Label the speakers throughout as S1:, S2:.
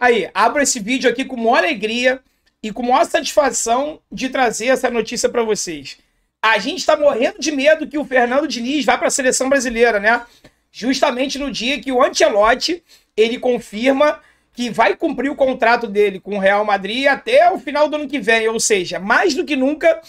S1: Aí, abro esse vídeo aqui com maior alegria e com maior satisfação de trazer essa notícia para vocês. A gente está morrendo de medo que o Fernando Diniz vá para a seleção brasileira, né? Justamente no dia que o Ancelotti ele confirma que vai cumprir o contrato dele com o Real Madrid até o final do ano que vem, ou seja, mais do que nunca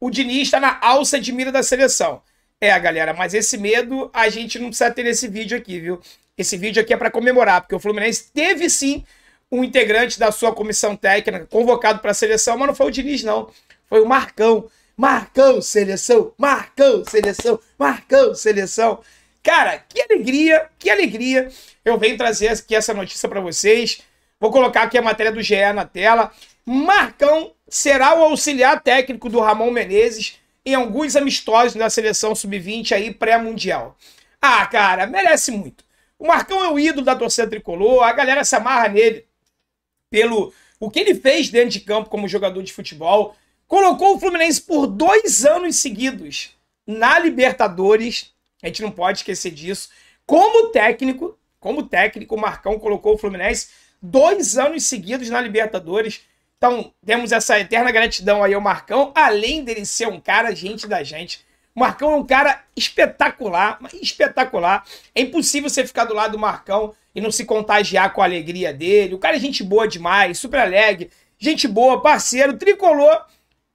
S1: o Diniz está na alça de mira da seleção. É, galera, mas esse medo a gente não precisa ter nesse vídeo aqui, viu? Esse vídeo aqui é para comemorar, porque o Fluminense teve sim um integrante da sua comissão técnica convocado para a seleção, mas não foi o Diniz, não. Foi o Marcão. Marcão, seleção, Marcão, seleção, Marcão, seleção. Cara, que alegria, que alegria. Eu venho trazer aqui essa notícia para vocês. Vou colocar aqui a matéria do GE na tela. Marcão será o auxiliar técnico do Ramon Menezes em alguns amistosos da seleção sub-20 aí pré-mundial. Ah, cara, merece muito. O Marcão é o ídolo da torcida tricolor, a galera se amarra nele pelo o que ele fez dentro de campo como jogador de futebol, colocou o Fluminense por dois anos seguidos na Libertadores. A gente não pode esquecer disso. Como técnico, como técnico, o Marcão colocou o Fluminense dois anos seguidos na Libertadores. Então, temos essa eterna gratidão aí ao Marcão, além dele ser um cara gente da gente o Marcão é um cara espetacular, espetacular. É impossível você ficar do lado do Marcão e não se contagiar com a alegria dele. O cara é gente boa demais, super alegre, gente boa, parceiro, tricolor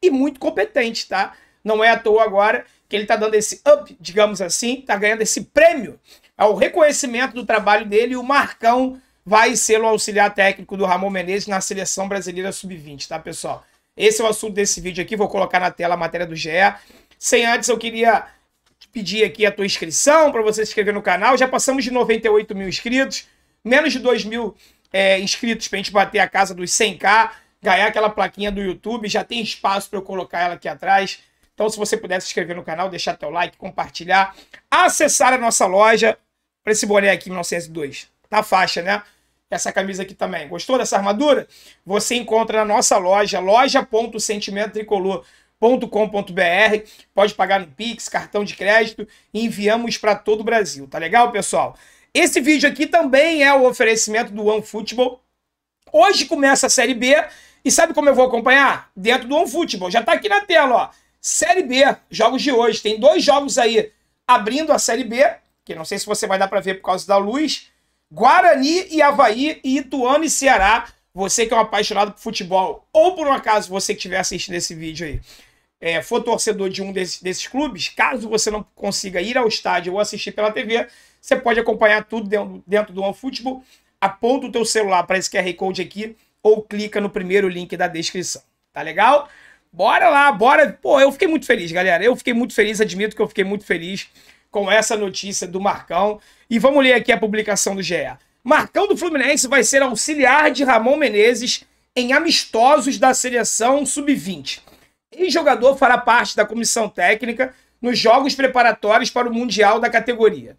S1: e muito competente, tá? Não é à toa agora que ele tá dando esse up, digamos assim, tá ganhando esse prêmio ao reconhecimento do trabalho dele e o Marcão vai ser o auxiliar técnico do Ramon Menezes na seleção brasileira sub-20, tá, pessoal? Esse é o assunto desse vídeo aqui, vou colocar na tela a matéria do GE. Sem antes, eu queria pedir aqui a tua inscrição para você se inscrever no canal. Já passamos de 98 mil inscritos, menos de 2 mil é, inscritos para a gente bater a casa dos 100k, ganhar aquela plaquinha do YouTube. Já tem espaço para eu colocar ela aqui atrás. Então, se você puder se inscrever no canal, deixar teu like, compartilhar, acessar a nossa loja para esse boné aqui, 1902. Tá faixa, né? Essa camisa aqui também. Gostou dessa armadura? Você encontra na nossa loja, loja.sentimentotricolor.com .com.br, pode pagar no Pix, cartão de crédito e enviamos para todo o Brasil, tá legal, pessoal? Esse vídeo aqui também é o oferecimento do OneFootball. Hoje começa a Série B e sabe como eu vou acompanhar? Dentro do OneFootball, já está aqui na tela, ó. Série B, jogos de hoje, tem dois jogos aí abrindo a Série B, que não sei se você vai dar para ver por causa da luz, Guarani e Havaí e Ituano e Ceará. Você que é um apaixonado por futebol, ou por um acaso você que estiver assistindo esse vídeo aí é, for torcedor de um desses, desses clubes, caso você não consiga ir ao estádio ou assistir pela TV, você pode acompanhar tudo dentro, dentro do OneFootball. Aponta o teu celular para esse QR Code aqui ou clica no primeiro link da descrição. Tá legal? Bora lá, bora. Pô, eu fiquei muito feliz, galera. Eu fiquei muito feliz, admito que eu fiquei muito feliz com essa notícia do Marcão. E vamos ler aqui a publicação do GE. Marcão do Fluminense vai ser auxiliar de Ramon Menezes em amistosos da seleção sub-20 e jogador fará parte da comissão técnica nos jogos preparatórios para o Mundial da categoria.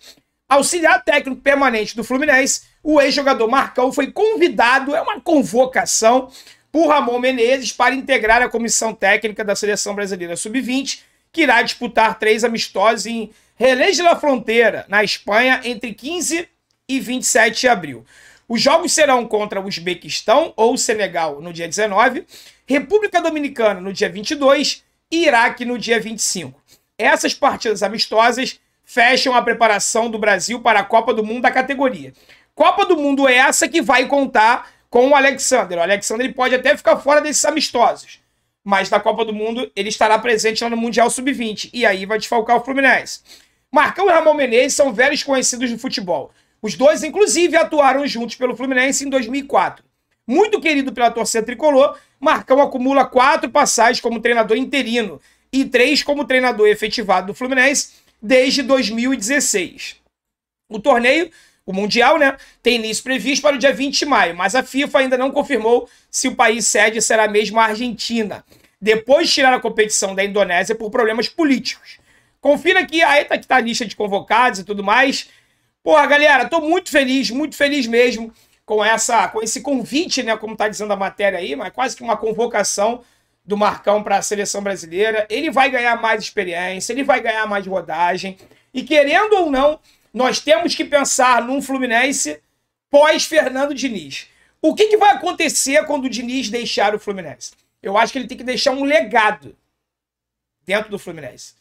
S1: Auxiliar técnico permanente do Fluminense, o ex-jogador Marcão foi convidado, é uma convocação, por Ramon Menezes para integrar a comissão técnica da Seleção Brasileira Sub-20, que irá disputar três amistosos em Relés da Fronteira, na Espanha, entre 15 e 27 de abril. Os jogos serão contra o Uzbequistão ou Senegal no dia 19, República Dominicana no dia 22 e Iraque no dia 25. Essas partidas amistosas fecham a preparação do Brasil para a Copa do Mundo da categoria. Copa do Mundo é essa que vai contar com o Alexander. O Alexander ele pode até ficar fora desses amistosos, mas na Copa do Mundo ele estará presente lá no Mundial Sub-20 e aí vai desfalcar o Fluminense. Marcão e Ramon Menezes são velhos conhecidos do futebol. Os dois, inclusive, atuaram juntos pelo Fluminense em 2004. Muito querido pela torcida tricolor, Marcão acumula quatro passagens como treinador interino e três como treinador efetivado do Fluminense desde 2016. O torneio, o Mundial, né, tem início previsto para o dia 20 de maio, mas a FIFA ainda não confirmou se o país sede será mesmo a Argentina, depois de tirar a competição da Indonésia por problemas políticos. Confira aqui aí tá, que tá a lista de convocados e tudo mais. Porra, galera, tô muito feliz, muito feliz mesmo com essa, com esse convite, né, como tá dizendo a matéria aí, mas quase que uma convocação do Marcão para a seleção brasileira. Ele vai ganhar mais experiência, ele vai ganhar mais rodagem. E querendo ou não, nós temos que pensar num Fluminense pós Fernando Diniz. O que, que vai acontecer quando o Diniz deixar o Fluminense? Eu acho que ele tem que deixar um legado dentro do Fluminense.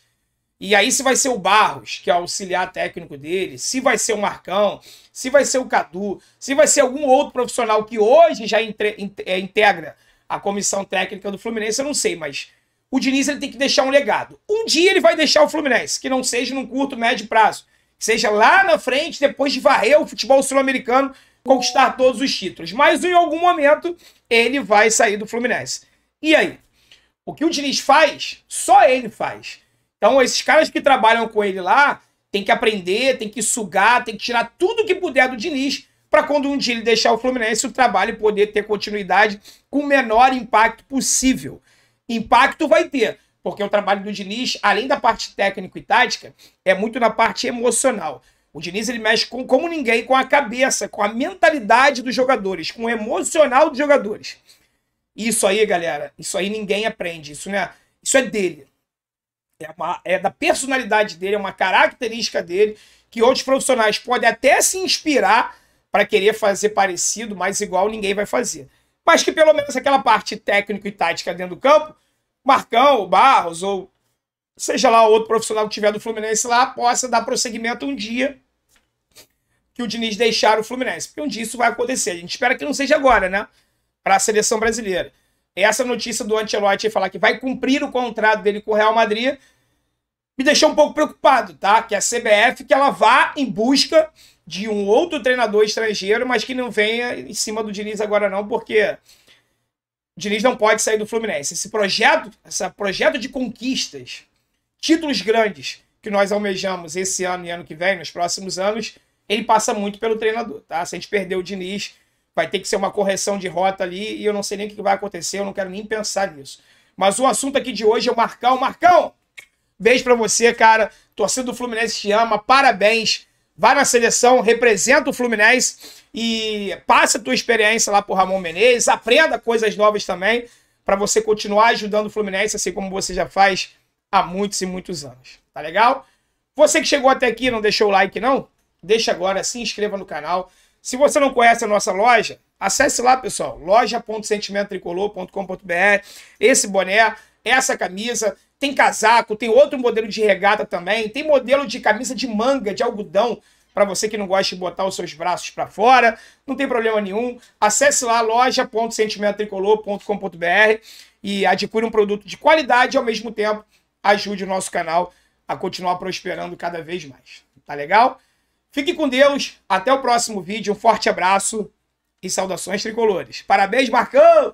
S1: E aí, se vai ser o Barros, que é o auxiliar técnico dele, se vai ser o Marcão, se vai ser o Cadu, se vai ser algum outro profissional que hoje já entre, é, integra a comissão técnica do Fluminense, eu não sei, mas o Diniz ele tem que deixar um legado. Um dia ele vai deixar o Fluminense, que não seja num curto, médio prazo, seja lá na frente, depois de varrer o futebol sul-americano, conquistar todos os títulos. Mas em algum momento ele vai sair do Fluminense. E aí? O que o Diniz faz, só ele faz. Então, esses caras que trabalham com ele lá tem que aprender, tem que sugar, tem que tirar tudo que puder do Diniz para quando um dia ele deixar o Fluminense, o trabalho poder ter continuidade com o menor impacto possível. Impacto vai ter, porque o trabalho do Diniz, além da parte técnica e tática, é muito na parte emocional. O Diniz ele mexe com, como ninguém com a cabeça, com a mentalidade dos jogadores, com o emocional dos jogadores. Isso aí, galera, isso aí ninguém aprende. Isso, né? isso é dele. É, uma, é da personalidade dele, é uma característica dele que outros profissionais podem até se inspirar para querer fazer parecido, mas igual ninguém vai fazer. Mas que pelo menos aquela parte técnica e tática dentro do campo, Marcão, Barros ou seja lá outro profissional que tiver do Fluminense lá, possa dar prosseguimento um dia que o Diniz deixar o Fluminense. Porque um dia isso vai acontecer. A gente espera que não seja agora, né? Para a seleção brasileira essa notícia do Ancelotti falar que vai cumprir o contrato dele com o Real Madrid me deixou um pouco preocupado, tá? Que a CBF que ela vá em busca de um outro treinador estrangeiro, mas que não venha em cima do Diniz agora não, porque o Diniz não pode sair do Fluminense. Esse projeto, esse projeto de conquistas, títulos grandes que nós almejamos esse ano e ano que vem, nos próximos anos, ele passa muito pelo treinador, tá? Se a gente perder o Diniz, vai ter que ser uma correção de rota ali e eu não sei nem o que vai acontecer, eu não quero nem pensar nisso. Mas o assunto aqui de hoje é o Marcão. Marcão, beijo para você, cara. Torcida do Fluminense te ama, parabéns. Vá na seleção, representa o Fluminense e passa a tua experiência lá pro Ramon Menezes, aprenda coisas novas também para você continuar ajudando o Fluminense, assim como você já faz há muitos e muitos anos. Tá legal? Você que chegou até aqui não deixou o like não? Deixa agora, se inscreva no canal se você não conhece a nossa loja, acesse lá, pessoal, loja.sentimentotricolor.com.br. Esse boné, essa camisa, tem casaco, tem outro modelo de regata também, tem modelo de camisa de manga, de algodão, para você que não gosta de botar os seus braços para fora, não tem problema nenhum. Acesse lá loja.sentimentotricolor.com.br e adquira um produto de qualidade e ao mesmo tempo ajude o nosso canal a continuar prosperando cada vez mais. Tá legal? Fique com Deus, até o próximo vídeo, um forte abraço e saudações tricolores. Parabéns, Marcão!